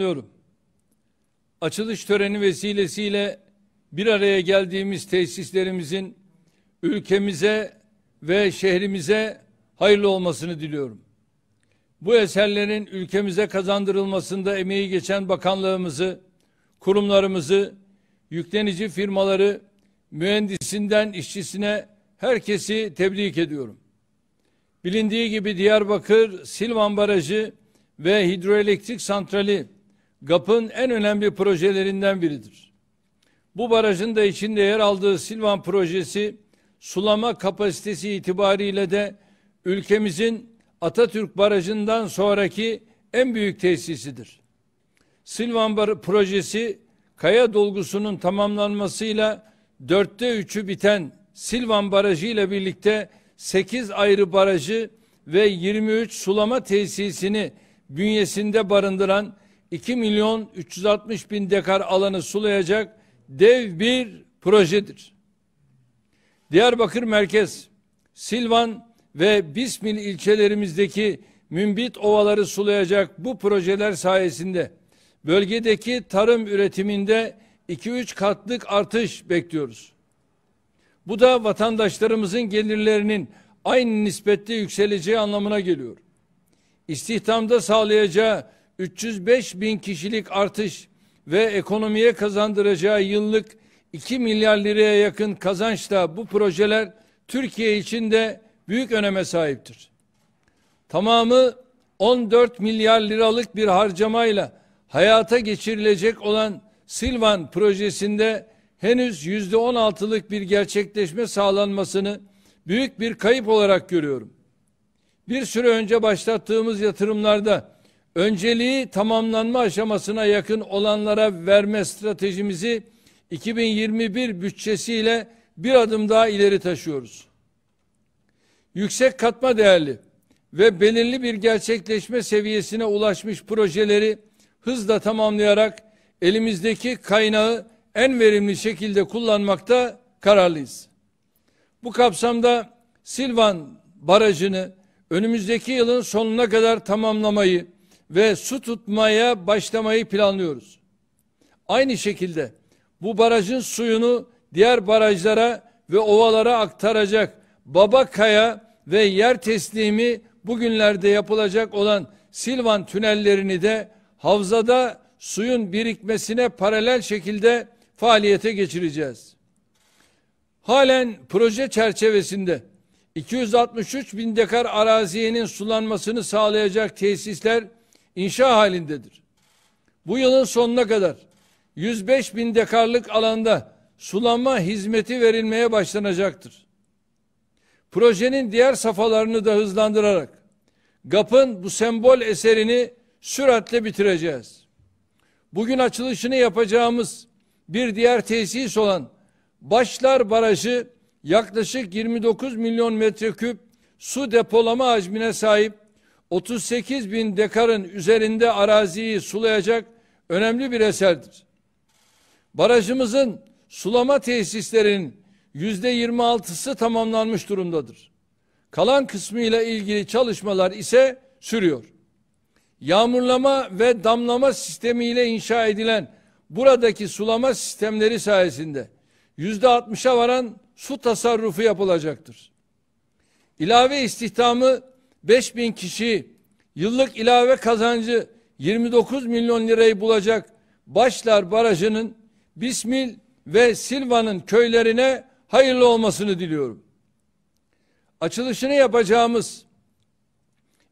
diyorum. Açılış töreni vesilesiyle bir araya geldiğimiz tesislerimizin ülkemize ve şehrimize hayırlı olmasını diliyorum. Bu eserlerin ülkemize kazandırılmasında emeği geçen bakanlığımızı, kurumlarımızı, yüklenici firmaları, mühendisinden işçisine herkesi tebrik ediyorum. Bilindiği gibi Diyarbakır, Silvan Barajı ve hidroelektrik santrali GAP'ın en önemli projelerinden biridir. Bu barajın da içinde yer aldığı Silvan projesi sulama kapasitesi itibariyle de ülkemizin Atatürk Barajı'ndan sonraki en büyük tesisidir. Silvan Bar projesi kaya dolgusunun tamamlanmasıyla dörtte üçü biten Silvan Barajı ile birlikte sekiz ayrı barajı ve 23 sulama tesisini bünyesinde barındıran 2 milyon 360 bin dekar alanı sulayacak dev bir projedir. Diyarbakır merkez, Silvan ve Bismil ilçelerimizdeki mümbit ovaları sulayacak bu projeler sayesinde bölgedeki tarım üretiminde 2-3 katlık artış bekliyoruz. Bu da vatandaşlarımızın gelirlerinin aynı nispette yükseleceği anlamına geliyor. İstihdamda sağlayacağı 305 bin kişilik artış ve ekonomiye kazandıracağı yıllık 2 milyar liraya yakın kazançla bu projeler Türkiye için de büyük öneme sahiptir. Tamamı 14 milyar liralık bir harcamayla hayata geçirilecek olan Silvan projesinde henüz yüzde on bir gerçekleşme sağlanmasını büyük bir kayıp olarak görüyorum. Bir süre önce başlattığımız yatırımlarda önceliği tamamlanma aşamasına yakın olanlara verme stratejimizi 2021 bütçesiyle bir adım daha ileri taşıyoruz. Yüksek katma değerli ve belirli bir gerçekleşme seviyesine ulaşmış projeleri hızla tamamlayarak elimizdeki kaynağı en verimli şekilde kullanmakta kararlıyız. Bu kapsamda Silvan Barajı'nı önümüzdeki yılın sonuna kadar tamamlamayı ve su tutmaya başlamayı planlıyoruz. Aynı şekilde bu barajın suyunu diğer barajlara ve ovalara aktaracak Babakaya ve yer teslimi bugünlerde yapılacak olan Silvan tünellerini de havzada suyun birikmesine paralel şekilde faaliyete geçireceğiz. Halen proje çerçevesinde 263 bin dekar araziyenin sulanmasını sağlayacak tesisler inşa halindedir. Bu yılın sonuna kadar 105 bin dekarlık alanda sulama hizmeti verilmeye başlanacaktır. Projenin diğer safhalarını da hızlandırarak GAP'ın bu sembol eserini süratle bitireceğiz. Bugün açılışını yapacağımız bir diğer tesis olan Başlar Barajı yaklaşık 29 milyon metreküp su depolama hacmine sahip 38 bin dekarın üzerinde araziyi sulayacak önemli bir eserdir. Barajımızın sulama tesislerinin yüzde %26'sı tamamlanmış durumdadır. Kalan kısmı ile ilgili çalışmalar ise sürüyor. Yağmurlama ve damlama sistemi ile inşa edilen buradaki sulama sistemleri sayesinde yüzde %60'a varan su tasarrufu yapılacaktır. İlave istihdamı 5 bin kişi yıllık ilave kazancı 29 milyon lirayı bulacak Başlar Barajı'nın Bismil ve Silva'nın köylerine hayırlı olmasını diliyorum. Açılışını yapacağımız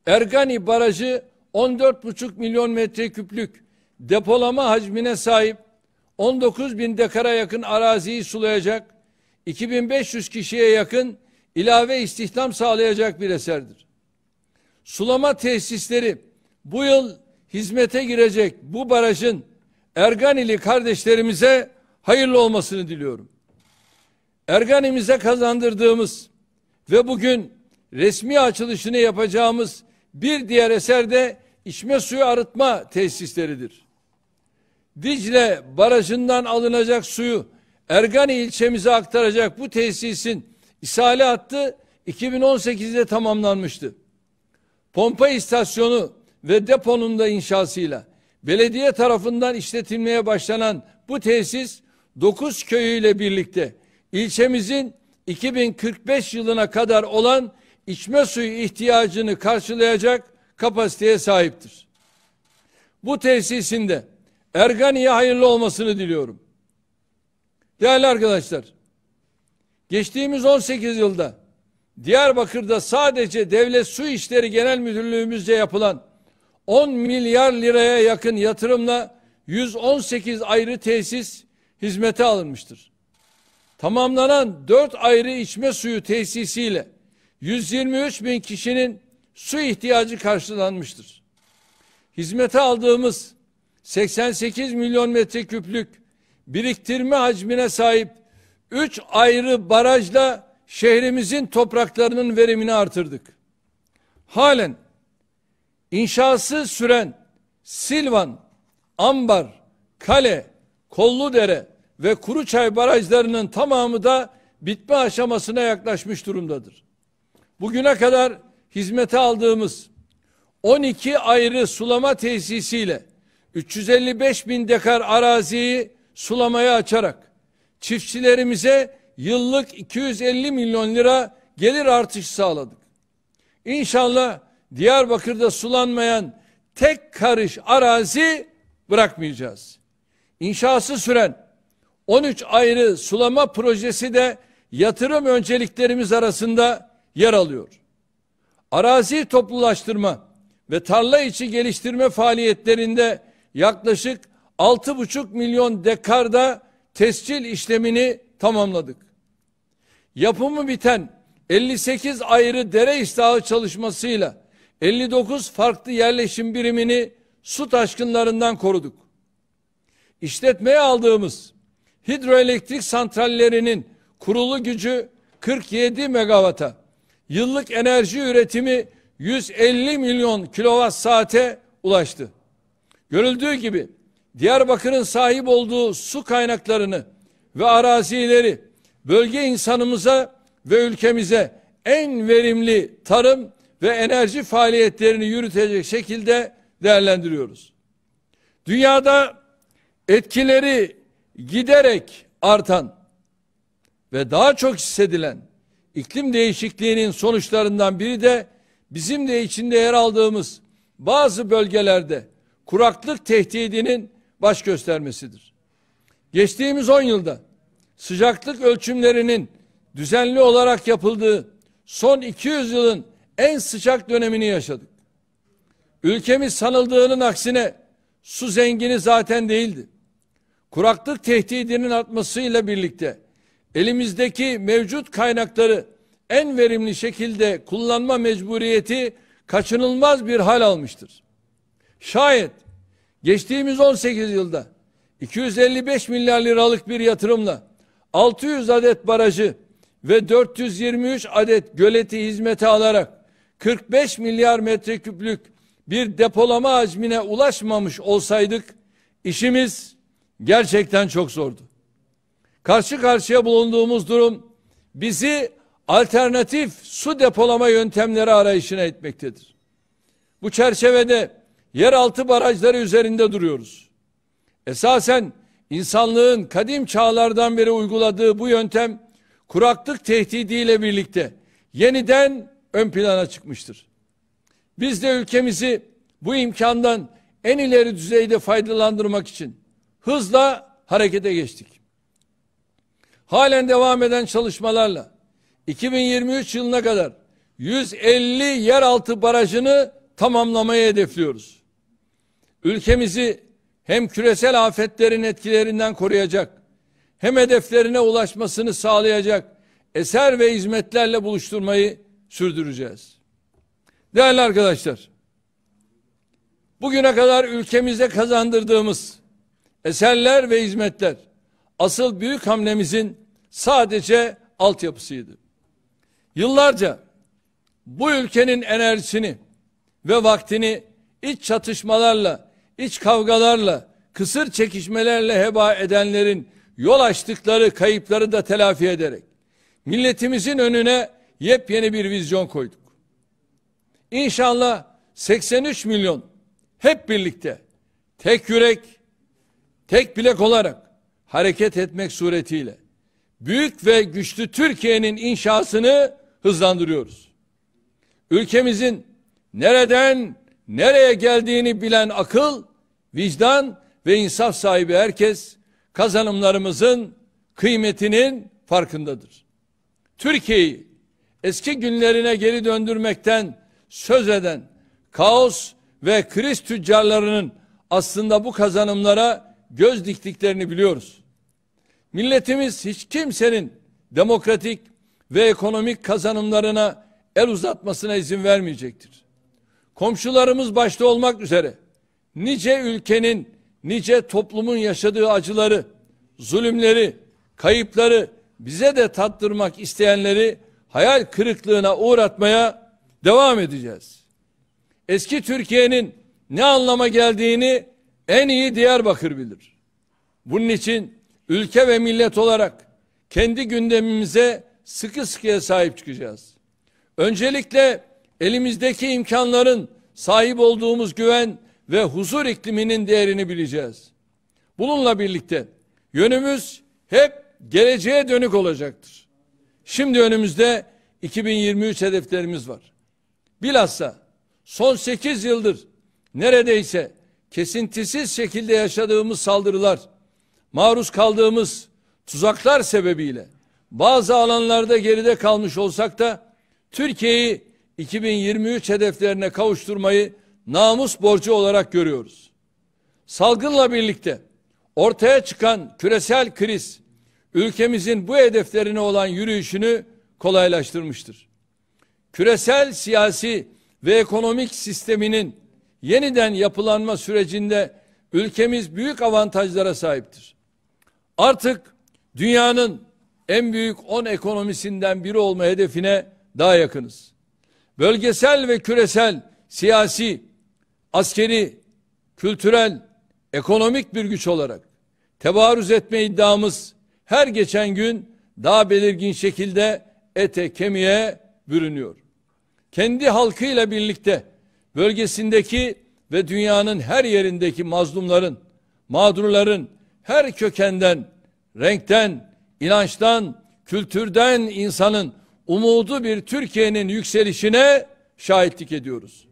Ergani Barajı 14,5 milyon metreküplük depolama hacmine sahip 19 bin dekara yakın araziyi sulayacak 2500 kişiye yakın ilave istihdam sağlayacak bir eserdir sulama tesisleri bu yıl hizmete girecek bu barajın Erganili kardeşlerimize hayırlı olmasını diliyorum. Erganimize kazandırdığımız ve bugün resmi açılışını yapacağımız bir diğer eser de içme suyu arıtma tesisleridir. Dicle barajından alınacak suyu Ergani ilçemize aktaracak bu tesisin isale hattı 2018'de tamamlanmıştı pompa istasyonu ve deponun da inşasıyla belediye tarafından işletilmeye başlanan bu tesis 9 köyüyle birlikte ilçemizin 2045 yılına kadar olan içme suyu ihtiyacını karşılayacak kapasiteye sahiptir. Bu tesisinde Ergani'ye hayırlı olmasını diliyorum. Değerli arkadaşlar, geçtiğimiz 18 yılda Diyarbakır'da sadece Devlet Su İşleri Genel Müdürlüğümüzce yapılan 10 milyar liraya yakın yatırımla 118 ayrı tesis hizmete alınmıştır. Tamamlanan 4 ayrı içme suyu tesisiyle 123 bin kişinin su ihtiyacı karşılanmıştır. Hizmete aldığımız 88 milyon metreküplük biriktirme hacmine sahip 3 ayrı barajla şehrimizin topraklarının verimini artırdık. Halen inşası süren Silvan, Ambar, Kale, Kolludere ve Kuruçay barajlarının tamamı da bitme aşamasına yaklaşmış durumdadır. Bugüne kadar hizmete aldığımız 12 ayrı sulama tesisiyle 355 bin dekar araziyi sulamaya açarak çiftçilerimize yıllık 250 milyon lira gelir artış sağladık. İnşallah Diyarbakır'da sulanmayan tek karış arazi bırakmayacağız. İnşası süren 13 ayrı sulama projesi de yatırım önceliklerimiz arasında yer alıyor. Arazi toplulaştırma ve tarla içi geliştirme faaliyetlerinde yaklaşık 6,5 milyon dekarda tescil işlemini tamamladık yapımı biten 58 ayrı dere istahı çalışmasıyla 59 farklı yerleşim birimini su taşkınlarından koruduk. İşletmeye aldığımız hidroelektrik santrallerinin kurulu gücü 47 megawata, yıllık enerji üretimi 150 milyon kilovat saate ulaştı. Görüldüğü gibi Diyarbakır'ın sahip olduğu su kaynaklarını ve arazileri bölge insanımıza ve ülkemize en verimli tarım ve enerji faaliyetlerini yürütecek şekilde değerlendiriyoruz. Dünyada etkileri giderek artan ve daha çok hissedilen iklim değişikliğinin sonuçlarından biri de bizim de içinde yer aldığımız bazı bölgelerde kuraklık tehdidinin baş göstermesidir. Geçtiğimiz 10 yılda sıcaklık ölçümlerinin düzenli olarak yapıldığı son 200 yılın en sıcak dönemini yaşadık. Ülkemiz sanıldığının aksine su zengini zaten değildi. Kuraklık tehdidinin artmasıyla birlikte elimizdeki mevcut kaynakları en verimli şekilde kullanma mecburiyeti kaçınılmaz bir hal almıştır. Şayet geçtiğimiz 18 yılda 255 milyar liralık bir yatırımla 600 adet barajı ve 423 adet göleti hizmete alarak 45 milyar metreküplük bir depolama hacmine ulaşmamış olsaydık işimiz gerçekten çok zordu. Karşı karşıya bulunduğumuz durum bizi alternatif su depolama yöntemleri arayışına etmektedir. Bu çerçevede yeraltı barajları üzerinde duruyoruz. Esasen İnsanlığın kadim çağlardan beri uyguladığı bu yöntem kuraklık tehdidiyle birlikte yeniden ön plana çıkmıştır. Biz de ülkemizi bu imkandan en ileri düzeyde faydalandırmak için hızla harekete geçtik. Halen devam eden çalışmalarla 2023 yılına kadar 150 yeraltı barajını tamamlamayı hedefliyoruz. Ülkemizi hem küresel afetlerin etkilerinden koruyacak, hem hedeflerine ulaşmasını sağlayacak eser ve hizmetlerle buluşturmayı sürdüreceğiz. Değerli arkadaşlar, bugüne kadar ülkemize kazandırdığımız eserler ve hizmetler asıl büyük hamlemizin sadece altyapısıydı. Yıllarca bu ülkenin enerjisini ve vaktini iç çatışmalarla iç kavgalarla, kısır çekişmelerle heba edenlerin yol açtıkları kayıpları da telafi ederek milletimizin önüne yepyeni bir vizyon koyduk. İnşallah 83 milyon hep birlikte tek yürek, tek bilek olarak hareket etmek suretiyle büyük ve güçlü Türkiye'nin inşasını hızlandırıyoruz. Ülkemizin nereden nereye geldiğini bilen akıl, vicdan ve insaf sahibi herkes kazanımlarımızın kıymetinin farkındadır. Türkiye'yi eski günlerine geri döndürmekten söz eden kaos ve kriz tüccarlarının aslında bu kazanımlara göz diktiklerini biliyoruz. Milletimiz hiç kimsenin demokratik ve ekonomik kazanımlarına el uzatmasına izin vermeyecektir komşularımız başta olmak üzere nice ülkenin, nice toplumun yaşadığı acıları, zulümleri, kayıpları bize de tattırmak isteyenleri hayal kırıklığına uğratmaya devam edeceğiz. Eski Türkiye'nin ne anlama geldiğini en iyi Diyarbakır bilir. Bunun için ülke ve millet olarak kendi gündemimize sıkı sıkıya sahip çıkacağız. Öncelikle elimizdeki imkanların sahip olduğumuz güven ve huzur ikliminin değerini bileceğiz. Bununla birlikte yönümüz hep geleceğe dönük olacaktır. Şimdi önümüzde 2023 hedeflerimiz var. Bilhassa son 8 yıldır neredeyse kesintisiz şekilde yaşadığımız saldırılar, maruz kaldığımız tuzaklar sebebiyle bazı alanlarda geride kalmış olsak da Türkiye'yi 2023 hedeflerine kavuşturmayı namus borcu olarak görüyoruz. Salgınla birlikte ortaya çıkan küresel kriz ülkemizin bu hedeflerine olan yürüyüşünü kolaylaştırmıştır. Küresel siyasi ve ekonomik sisteminin yeniden yapılanma sürecinde ülkemiz büyük avantajlara sahiptir. Artık dünyanın en büyük 10 ekonomisinden biri olma hedefine daha yakınız bölgesel ve küresel, siyasi, askeri, kültürel, ekonomik bir güç olarak tebarüz etme iddiamız her geçen gün daha belirgin şekilde ete kemiğe bürünüyor. Kendi halkıyla birlikte bölgesindeki ve dünyanın her yerindeki mazlumların, mağdurların her kökenden, renkten, inançtan, kültürden insanın umudu bir Türkiye'nin yükselişine şahitlik ediyoruz.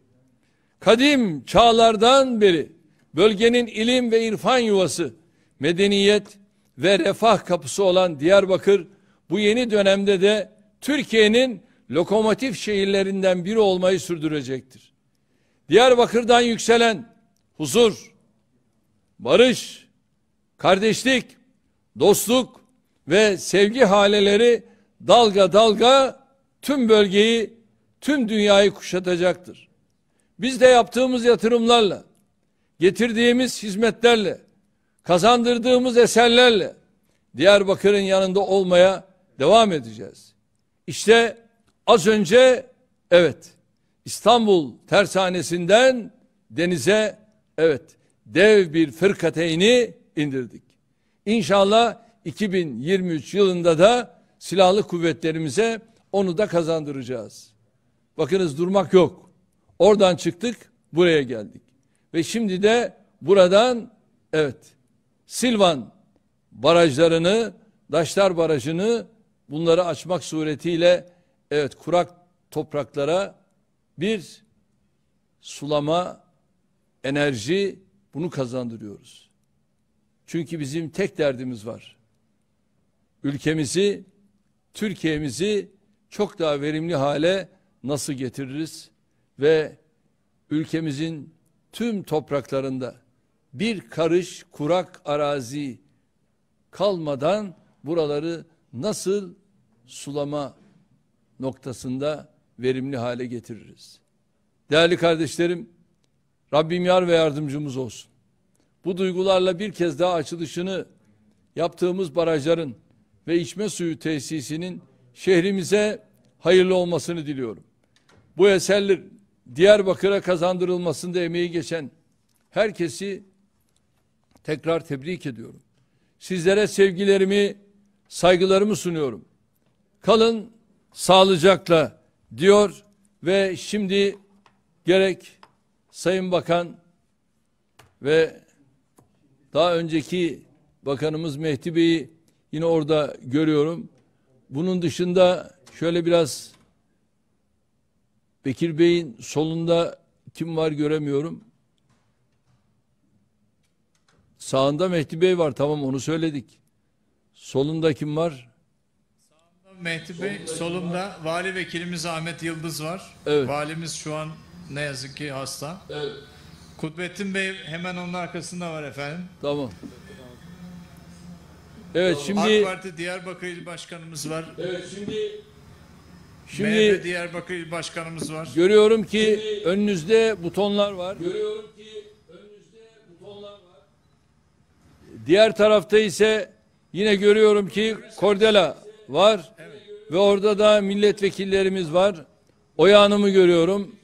Kadim çağlardan beri bölgenin ilim ve irfan yuvası, medeniyet ve refah kapısı olan Diyarbakır bu yeni dönemde de Türkiye'nin lokomotif şehirlerinden biri olmayı sürdürecektir. Diyarbakır'dan yükselen huzur, barış, kardeşlik, dostluk ve sevgi haleleri dalga dalga tüm bölgeyi, tüm dünyayı kuşatacaktır. Biz de yaptığımız yatırımlarla, getirdiğimiz hizmetlerle, kazandırdığımız eserlerle Diyarbakır'ın yanında olmaya devam edeceğiz. İşte az önce evet İstanbul tersanesinden denize evet dev bir fırkateyni indirdik. İnşallah 2023 yılında da silahlı kuvvetlerimize onu da kazandıracağız. Bakınız durmak yok. Oradan çıktık, buraya geldik. Ve şimdi de buradan evet Silvan barajlarını, Daşlar Barajı'nı bunları açmak suretiyle evet kurak topraklara bir sulama, enerji bunu kazandırıyoruz. Çünkü bizim tek derdimiz var. Ülkemizi Türkiye'mizi çok daha verimli hale nasıl getiririz ve ülkemizin tüm topraklarında bir karış kurak arazi kalmadan buraları nasıl sulama noktasında verimli hale getiririz. Değerli kardeşlerim, Rabbim yar ve yardımcımız olsun. Bu duygularla bir kez daha açılışını yaptığımız barajların ve içme suyu tesisinin şehrimize hayırlı olmasını diliyorum. Bu eserler Diyarbakır'a kazandırılmasında emeği geçen herkesi tekrar tebrik ediyorum. Sizlere sevgilerimi, saygılarımı sunuyorum. Kalın sağlıcakla diyor ve şimdi gerek Sayın Bakan ve daha önceki Bakanımız Mehdi Bey'i Yine orada görüyorum. Bunun dışında şöyle biraz Bekir Bey'in solunda kim var göremiyorum. Sağında Mehdi Bey var tamam onu söyledik. Solunda kim var? Sağında Mehdi Bey, solunda, solunda vali vekilimiz Ahmet Yıldız var. Evet. Valimiz şu an ne yazık ki hasta. Evet. Kutbettin Bey hemen onun arkasında var efendim. Tamam. Evet şimdi AK Parti Diyarbakır İl Başkanımız var. Evet şimdi Şimdi MHP Diyarbakır İl Başkanımız var. Görüyorum ki şimdi, önünüzde butonlar var. Görüyorum ki önünüzde butonlar var. Diğer tarafta ise yine görüyorum ki Kordela var. Evet. Ve orada da milletvekillerimiz var. Oya Hanım'ı görüyorum.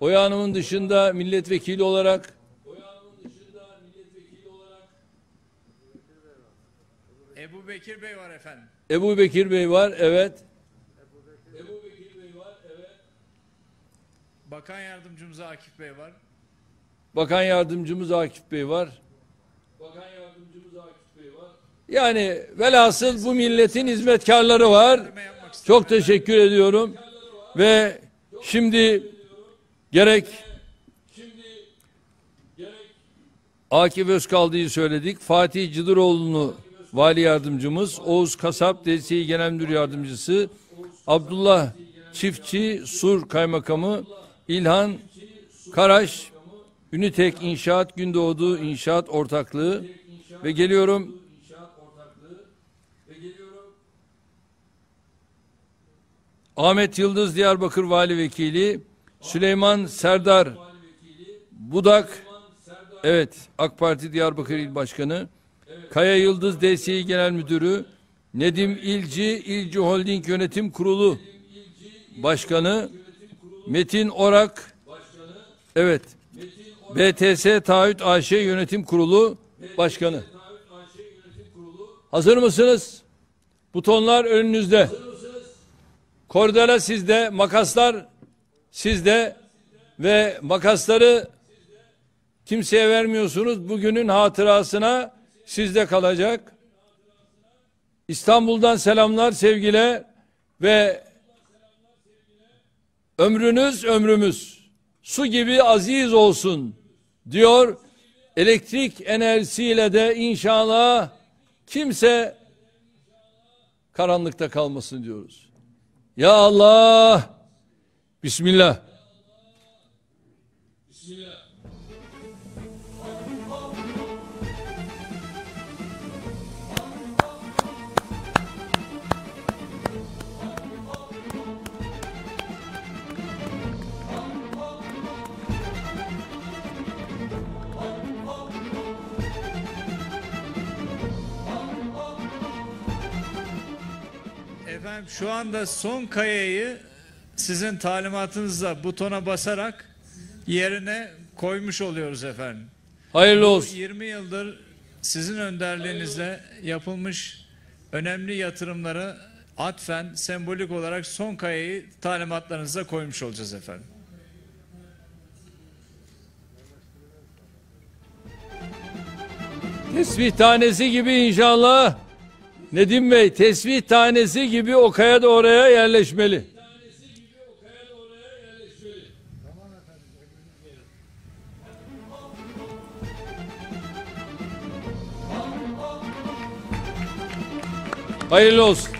Oya Hanım'ın dışında milletvekili olarak Ebu Bekir Bey var efendim. Ebu Bekir Bey var, evet. Ebu Bekir, Ebu Bekir Bey var, evet. Bakan Yardımcımız Akif Bey var. Bakan Yardımcımız Akif Bey var. Bakan Yardımcımız Akif Bey var. Yani velhasıl bu milletin hizmetkarları var. Çok teşekkür ediyorum. Ve şimdi gerek Akif Özkaldı'yı söyledik. Fatih Cıdıroğlu'nu Vali Yardımcımız, Oğuz Kasap, DSİ Genel Müdür Yardımcısı, Abdullah Çiftçi, Sur Kaymakamı, İlhan Karaş, Ünitek İnşaat Gündoğdu İnşaat Ortaklığı ve geliyorum Ahmet Yıldız Diyarbakır Vali Vekili, Süleyman Serdar Budak, evet AK Parti Diyarbakır İl Başkanı, Kaya Yıldız DSİ Genel Müdürü, Nedim İlci, İlci Holding Yönetim Kurulu Başkanı, Metin Orak, evet, BTS Taahhüt AŞ Yönetim Kurulu Başkanı. Hazır mısınız? Butonlar önünüzde. Kordela sizde, makaslar sizde ve makasları kimseye vermiyorsunuz. Bugünün hatırasına sizde kalacak. İstanbul'dan selamlar sevgile ve ömrünüz ömrümüz su gibi aziz olsun diyor. Elektrik enerjisiyle de inşallah kimse karanlıkta kalmasın diyoruz. Ya Allah Bismillah Efendim şu anda son kayayı sizin talimatınızla butona basarak yerine koymuş oluyoruz efendim. Hayırlı olsun. Bu 20 yıldır sizin önderliğinizle yapılmış önemli yatırımları atfen sembolik olarak son kayayı talimatlarınıza koymuş olacağız efendim. Tesbih tanesi gibi inşallah. Nedim Bey tesbih tanesi gibi o kaya da oraya yerleşmeli. Hayırlı olsun.